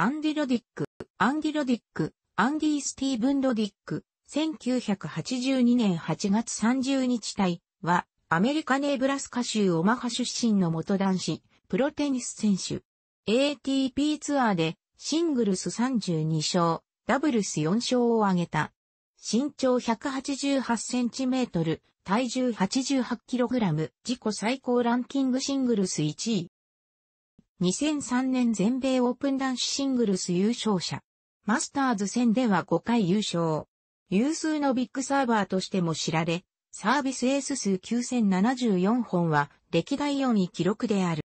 アンディ・ロディック、アンディ・ロディック、アンディ・スティーブン・ロディック、1982年8月30日隊は、アメリカネーブラスカ州オマハ出身の元男子、プロテニス選手。ATP ツアーで、シングルス32勝、ダブルス4勝を挙げた。身長188センチメートル、体重88キログラム、自己最高ランキングシングルス1位、2003年全米オープン男子シングルス優勝者。マスターズ戦では5回優勝。有数のビッグサーバーとしても知られ、サービスエース数9074本は歴代4位記録である。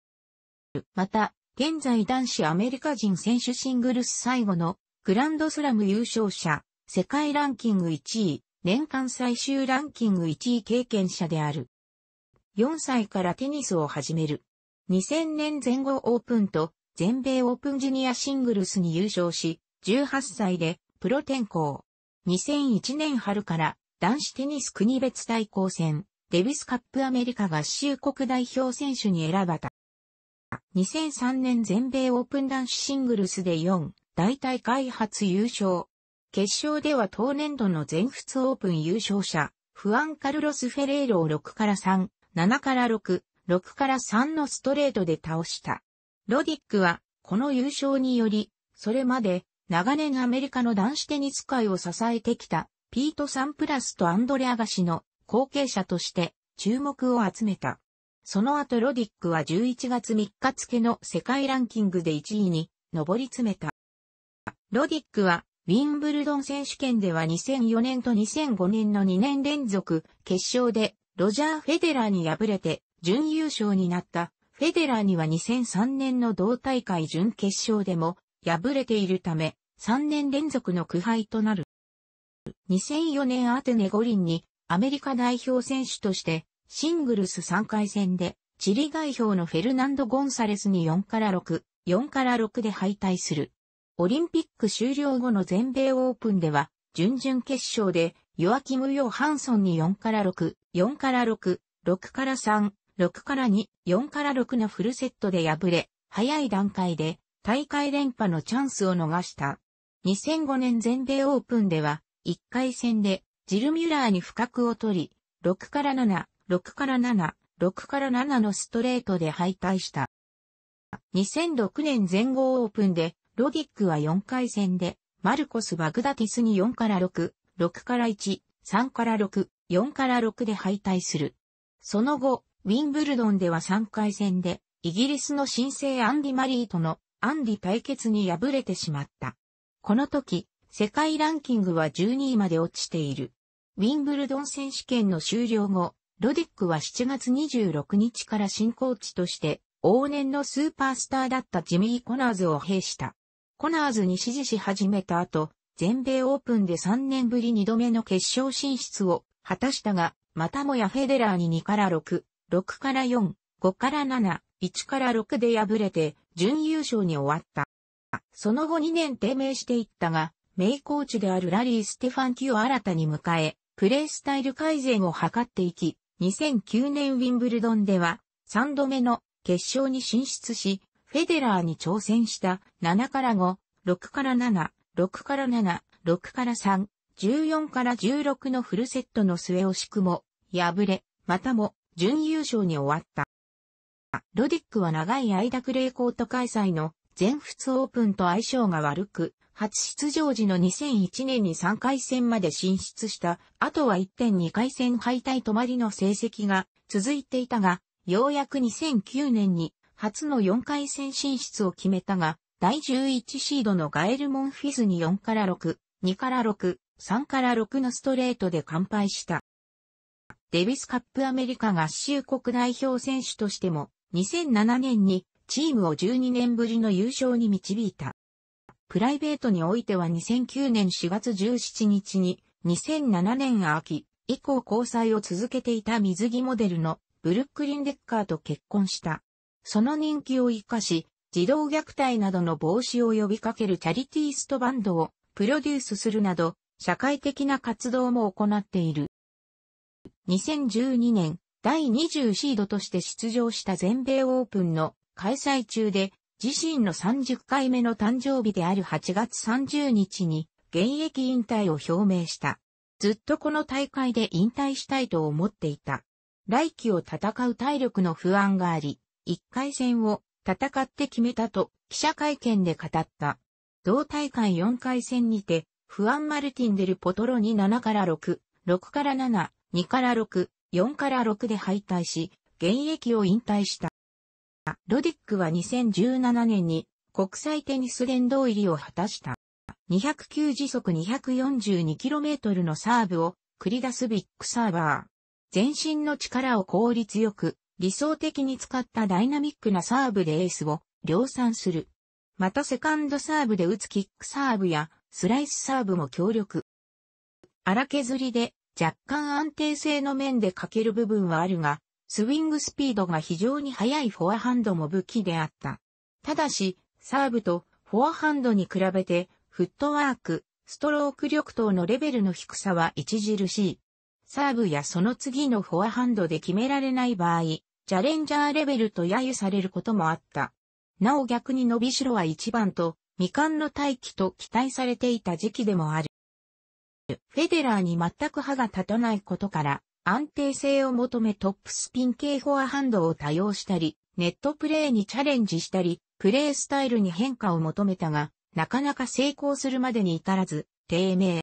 また、現在男子アメリカ人選手シングルス最後のグランドスラム優勝者、世界ランキング1位、年間最終ランキング1位経験者である。4歳からテニスを始める。2000年前後オープンと全米オープンジュニアシングルスに優勝し、18歳でプロ転向。2001年春から男子テニス国別対抗戦、デビスカップアメリカ合衆国代表選手に選ばた。2003年全米オープン男子シングルスで4、大大会初優勝。決勝では当年度の全仏オープン優勝者、フアン・カルロス・フェレーロを6から3、7から6、6から3のストレートで倒した。ロディックは、この優勝により、それまで、長年アメリカの男子テニス界を支えてきた、ピート・サンプラスとアンドレアガシの後継者として注目を集めた。その後ロディックは11月3日付の世界ランキングで1位に上り詰めた。ロディックはウィンブルドン選手権では2004年と2005年の2年連続決勝でロジャー・フェデラーに敗れて準優勝になったフェデラーには2003年の同大会準決勝でも敗れているため3年連続の苦敗となる。2004年アテネ五輪にアメリカ代表選手としてシングルス3回戦でチリ代表のフェルナンド・ゴンサレスに4から6、4から6で敗退する。オリンピック終了後の全米オープンでは、準々決勝で、ヨアキム・ヨハンソンに4から6、4から6、6から3、6から2、4から6のフルセットで敗れ、早い段階で大会連覇のチャンスを逃した。2005年全米オープンでは、1回戦でジル・ミュラーに不覚を取り、6から7、6から7、6から7のストレートで敗退した。2006年全豪オープンで、ロディックは4回戦で、マルコス・バグダティスに4から6、6から1、3から6、4から6で敗退する。その後、ウィンブルドンでは3回戦で、イギリスの新生アンディ・マリーとのアンディ対決に敗れてしまった。この時、世界ランキングは12位まで落ちている。ウィンブルドン選手権の終了後、ロディックは7月26日から新コーチとして、往年のスーパースターだったジミー・コナーズを兵した。コナーズに支持し始めた後、全米オープンで3年ぶり2度目の決勝進出を果たしたが、またもやフェデラーに2から6、6から4、5から7、1から6で敗れて、準優勝に終わった。その後2年低迷していったが、名コーチであるラリー・ステファンキを新たに迎え、プレースタイル改善を図っていき、2009年ウィンブルドンでは、3度目の決勝に進出し、フェデラーに挑戦した7から5、6から7、6から7、6から3、14から16のフルセットの末惜しくも、敗れ、またも準優勝に終わった。ロディックは長い間クレーコート開催の全仏オープンと相性が悪く、初出場時の2001年に3回戦まで進出した、あとは1.2回戦敗退止まりの成績が続いていたが、ようやく2009年に初の4回戦進出を決めたが、第11シードのガエル・モンフィスに4から6、2から6、3から6のストレートで完敗した。デビスカップアメリカ合衆国代表選手としても、2007年にチームを12年ぶりの優勝に導いた。プライベートにおいては2009年4月17日に、2007年秋以降交際を続けていた水着モデルのブルックリン・デッカーと結婚した。その人気を活かし、児童虐待などの防止を呼びかけるチャリティーストバンドをプロデュースするなど、社会的な活動も行っている。2012年第20シードとして出場した全米オープンの開催中で自身の30回目の誕生日である8月30日に現役引退を表明した。ずっとこの大会で引退したいと思っていた。来季を戦う体力の不安があり、1回戦を戦って決めたと記者会見で語った。同大会4回戦にて、フアン・マルティン・デル・ポトロに7から6、6から7、2から6、4から6で敗退し、現役を引退した。ロディックは2017年に国際テニス殿堂入りを果たした。209時速 242km のサーブを繰り出すビッグサーバー。全身の力を効率よく理想的に使ったダイナミックなサーブでエースを量産する。またセカンドサーブで打つキックサーブやスライスサーブも強力。荒削りで若干安定性の面で欠ける部分はあるが、スイングスピードが非常に速いフォアハンドも武器であった。ただし、サーブとフォアハンドに比べて、フットワーク、ストローク力等のレベルの低さは著しい。サーブやその次のフォアハンドで決められない場合、チャレンジャーレベルと揶揄されることもあった。なお逆に伸びしろは1番と、未完の待機と期待されていた時期でもある。フェデラーに全く歯が立たないことから、安定性を求めトップスピン系フォアハンドを多用したり、ネットプレーにチャレンジしたり、プレースタイルに変化を求めたが、なかなか成功するまでに至らず、低迷。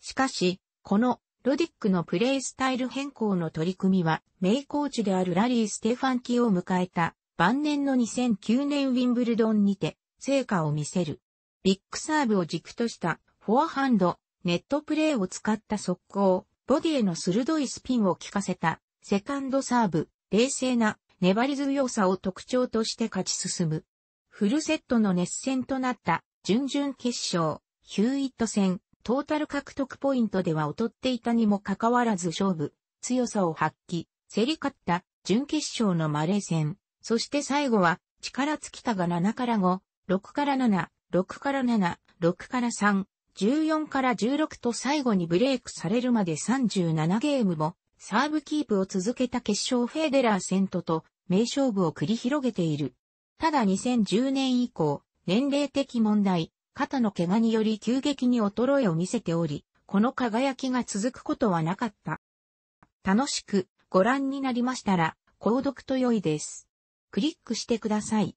しかし、このロディックのプレイスタイル変更の取り組みは、名コーチであるラリー・ステファンキを迎えた晩年の2009年ウィンブルドンにて成果を見せる。ビッグサーブを軸としたフォアハンド、ネットプレーを使った速攻、ボディへの鋭いスピンを効かせた、セカンドサーブ、冷静な、粘り強さを特徴として勝ち進む。フルセットの熱戦となった準々決勝、ヒューイット戦、トータル獲得ポイントでは劣っていたにもかかわらず勝負、強さを発揮、競り勝った準決勝のマレー戦、そして最後は力尽きたが7から5、6から7、6から7、6から3、14から16と最後にブレイクされるまで37ゲームもサーブキープを続けた決勝フェーデラー戦とと名勝負を繰り広げている。ただ2010年以降、年齢的問題、肩の怪我により急激に衰えを見せており、この輝きが続くことはなかった。楽しくご覧になりましたら、購読と良いです。クリックしてください。